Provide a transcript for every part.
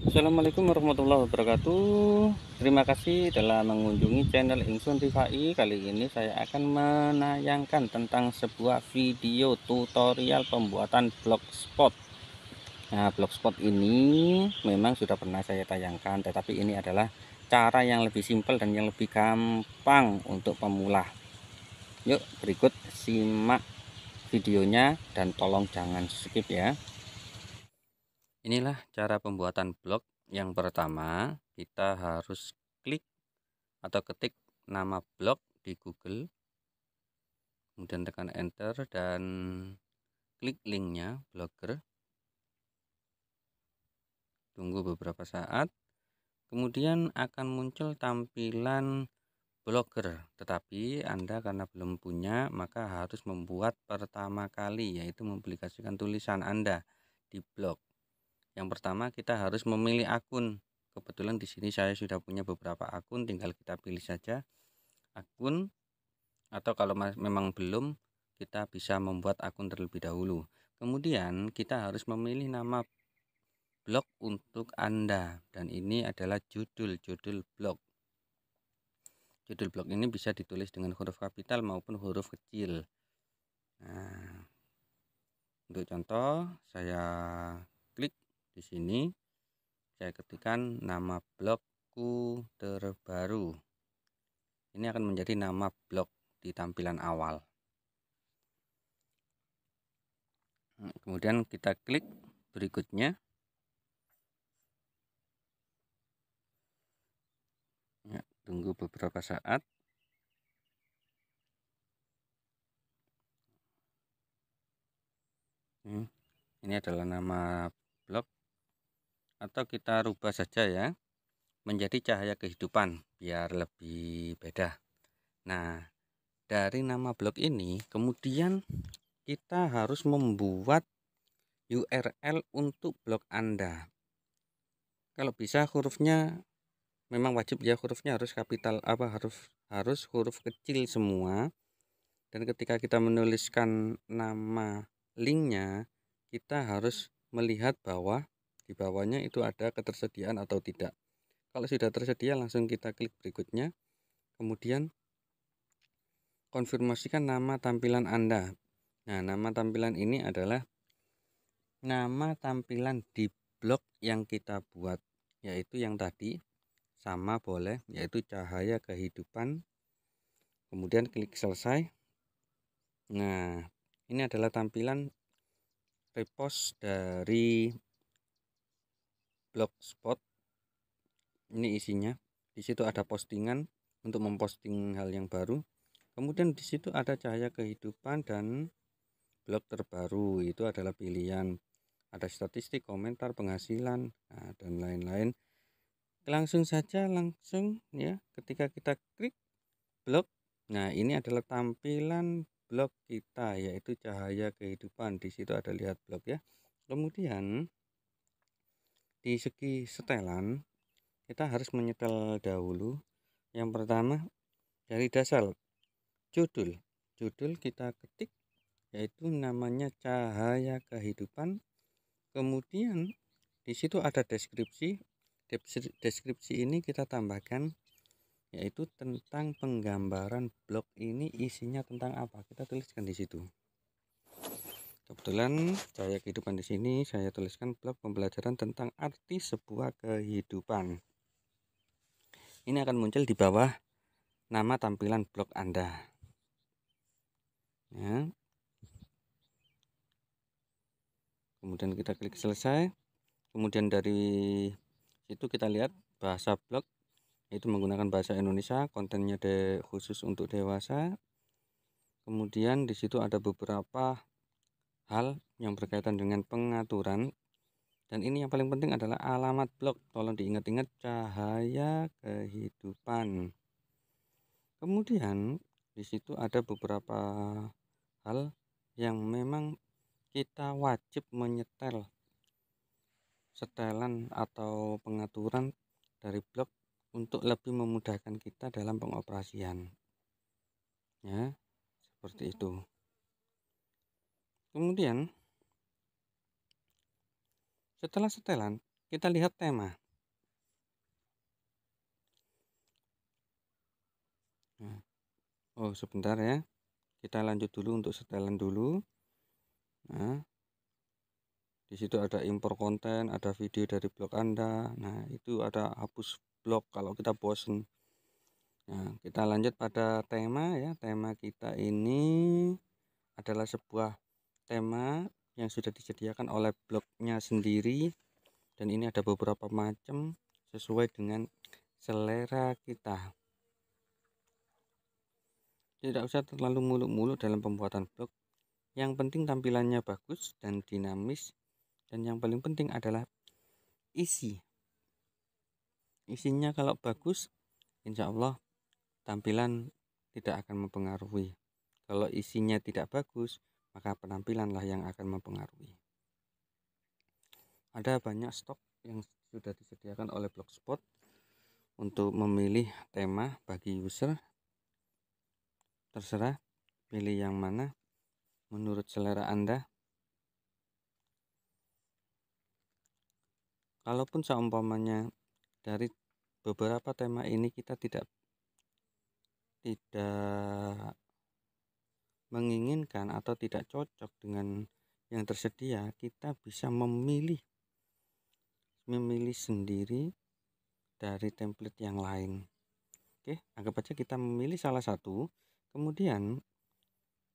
Assalamualaikum warahmatullahi wabarakatuh Terima kasih telah mengunjungi channel Insun Rifai Kali ini saya akan menayangkan tentang sebuah video tutorial pembuatan blogspot Nah blogspot ini memang sudah pernah saya tayangkan Tetapi ini adalah cara yang lebih simpel dan yang lebih gampang untuk pemula Yuk berikut simak videonya dan tolong jangan skip ya Inilah cara pembuatan blog yang pertama, kita harus klik atau ketik nama blog di Google, kemudian tekan enter dan klik linknya blogger. Tunggu beberapa saat, kemudian akan muncul tampilan blogger, tetapi Anda karena belum punya maka harus membuat pertama kali yaitu mempublikasikan tulisan Anda di blog. Yang pertama kita harus memilih akun. Kebetulan di sini saya sudah punya beberapa akun, tinggal kita pilih saja akun atau kalau memang belum kita bisa membuat akun terlebih dahulu. Kemudian kita harus memilih nama blog untuk Anda dan ini adalah judul-judul blog. Judul blog ini bisa ditulis dengan huruf kapital maupun huruf kecil. Nah, untuk contoh saya di sini saya ketikkan nama blogku terbaru ini akan menjadi nama blog di tampilan awal hmm, kemudian kita klik berikutnya ya, tunggu beberapa saat hmm, ini adalah nama blog atau kita rubah saja ya menjadi cahaya kehidupan biar lebih beda nah dari nama blog ini kemudian kita harus membuat URL untuk blog Anda kalau bisa hurufnya memang wajib ya hurufnya harus kapital apa harus harus huruf kecil semua dan ketika kita menuliskan nama linknya kita harus melihat bahwa di bawahnya itu ada ketersediaan atau tidak. Kalau sudah tersedia langsung kita klik berikutnya. Kemudian konfirmasikan nama tampilan Anda. Nah, nama tampilan ini adalah nama tampilan di blog yang kita buat, yaitu yang tadi sama boleh, yaitu cahaya kehidupan. Kemudian klik selesai. Nah, ini adalah tampilan repost dari blogspot ini isinya di situ ada postingan untuk memposting hal yang baru kemudian di situ ada cahaya kehidupan dan blog terbaru itu adalah pilihan ada statistik komentar penghasilan nah, dan lain-lain langsung saja langsung ya ketika kita klik blog nah ini adalah tampilan blog kita yaitu cahaya kehidupan di situ ada lihat blog ya kemudian di segi setelan kita harus menyetel dahulu yang pertama dari dasar judul judul kita ketik yaitu namanya cahaya kehidupan kemudian di situ ada deskripsi deskripsi ini kita tambahkan yaitu tentang penggambaran blog ini isinya tentang apa kita tuliskan di situ Kebetulan cahaya kehidupan di sini saya tuliskan blog pembelajaran tentang arti sebuah kehidupan. Ini akan muncul di bawah nama tampilan blog Anda. Ya. Kemudian kita klik selesai. Kemudian dari situ kita lihat bahasa blog itu menggunakan bahasa Indonesia, kontennya de khusus untuk dewasa. Kemudian di situ ada beberapa hal yang berkaitan dengan pengaturan dan ini yang paling penting adalah alamat blog tolong diingat-ingat cahaya kehidupan kemudian di situ ada beberapa hal yang memang kita wajib menyetel setelan atau pengaturan dari blog untuk lebih memudahkan kita dalam pengoperasian ya seperti itu Kemudian, setelah setelan, kita lihat tema. Nah, oh, sebentar ya. Kita lanjut dulu untuk setelan dulu. Nah, di situ ada impor konten, ada video dari blog Anda. Nah, itu ada hapus blog kalau kita bosen. Nah, kita lanjut pada tema ya. Tema kita ini adalah sebuah tema yang sudah disediakan oleh blognya sendiri dan ini ada beberapa macam sesuai dengan selera kita tidak usah terlalu muluk-muluk dalam pembuatan blog yang penting tampilannya bagus dan dinamis dan yang paling penting adalah isi isinya kalau bagus insya Allah tampilan tidak akan mempengaruhi kalau isinya tidak bagus maka penampilanlah yang akan mempengaruhi. Ada banyak stok yang sudah disediakan oleh Blogspot untuk memilih tema bagi user. Terserah pilih yang mana menurut selera Anda. Kalaupun seumpamanya dari beberapa tema ini kita tidak tidak menginginkan atau tidak cocok dengan yang tersedia, kita bisa memilih memilih sendiri dari template yang lain. Oke, anggap aja kita memilih salah satu, kemudian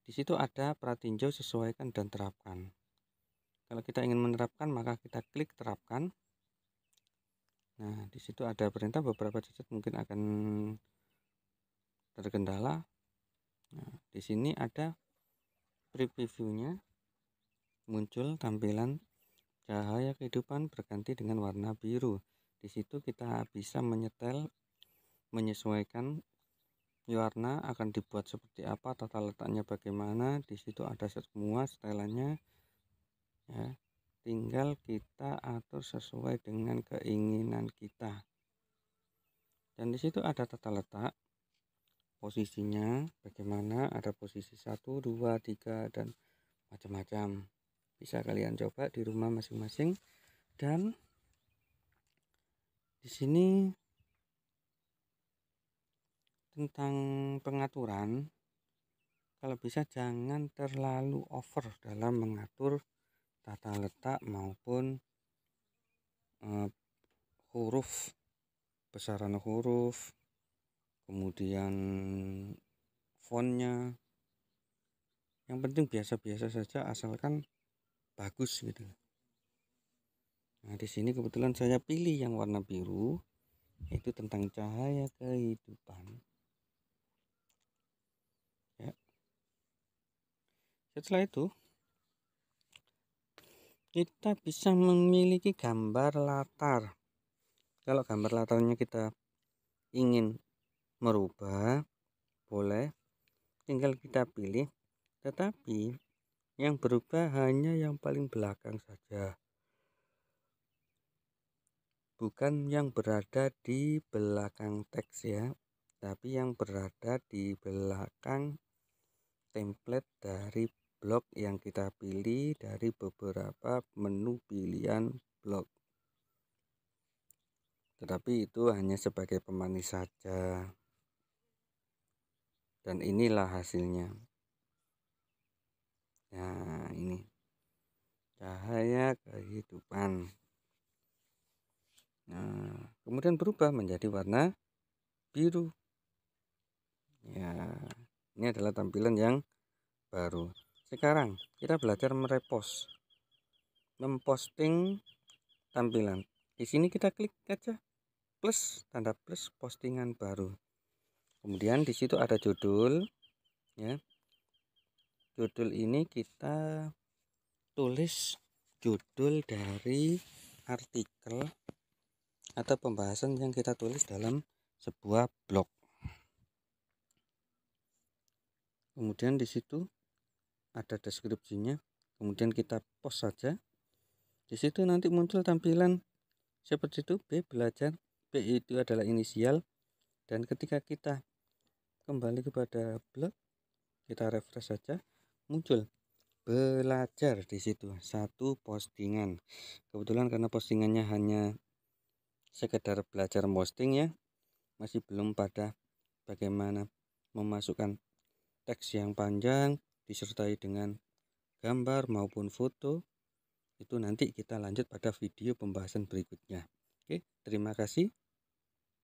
di situ ada pratinjau sesuaikan dan terapkan. Kalau kita ingin menerapkan, maka kita klik terapkan. Nah, di situ ada perintah beberapa cacat mungkin akan terkendala. Nah, di sini ada preview reviewnya muncul tampilan cahaya kehidupan berganti dengan warna biru di situ kita bisa menyetel menyesuaikan warna akan dibuat seperti apa tata letaknya bagaimana di situ ada semua setelannya ya tinggal kita atur sesuai dengan keinginan kita dan di situ ada tata letak posisinya bagaimana ada posisi 1 2 3 dan macam-macam bisa kalian coba di rumah masing-masing dan di sini tentang pengaturan kalau bisa jangan terlalu over dalam mengatur tata letak maupun eh, huruf besaran huruf kemudian fontnya yang penting biasa-biasa saja asalkan bagus gitu nah di sini kebetulan saya pilih yang warna biru itu tentang cahaya kehidupan ya setelah itu kita bisa memiliki gambar latar kalau gambar latarnya kita ingin merubah boleh tinggal kita pilih tetapi yang berubah hanya yang paling belakang saja bukan yang berada di belakang teks ya tapi yang berada di belakang template dari blog yang kita pilih dari beberapa menu pilihan blog tetapi itu hanya sebagai pemanis saja dan inilah hasilnya nah ini cahaya kehidupan nah kemudian berubah menjadi warna biru ya ini adalah tampilan yang baru sekarang kita belajar merepost, memposting tampilan di sini kita klik aja plus tanda plus postingan baru kemudian di situ ada judul ya judul ini kita tulis judul dari artikel atau pembahasan yang kita tulis dalam sebuah blog kemudian di situ ada deskripsinya kemudian kita post saja di situ nanti muncul tampilan seperti itu B belajar B itu adalah inisial dan ketika kita kembali kepada blog kita refresh saja muncul belajar di situ satu postingan kebetulan karena postingannya hanya sekedar belajar posting ya masih belum pada bagaimana memasukkan teks yang panjang disertai dengan gambar maupun foto itu nanti kita lanjut pada video pembahasan berikutnya oke terima kasih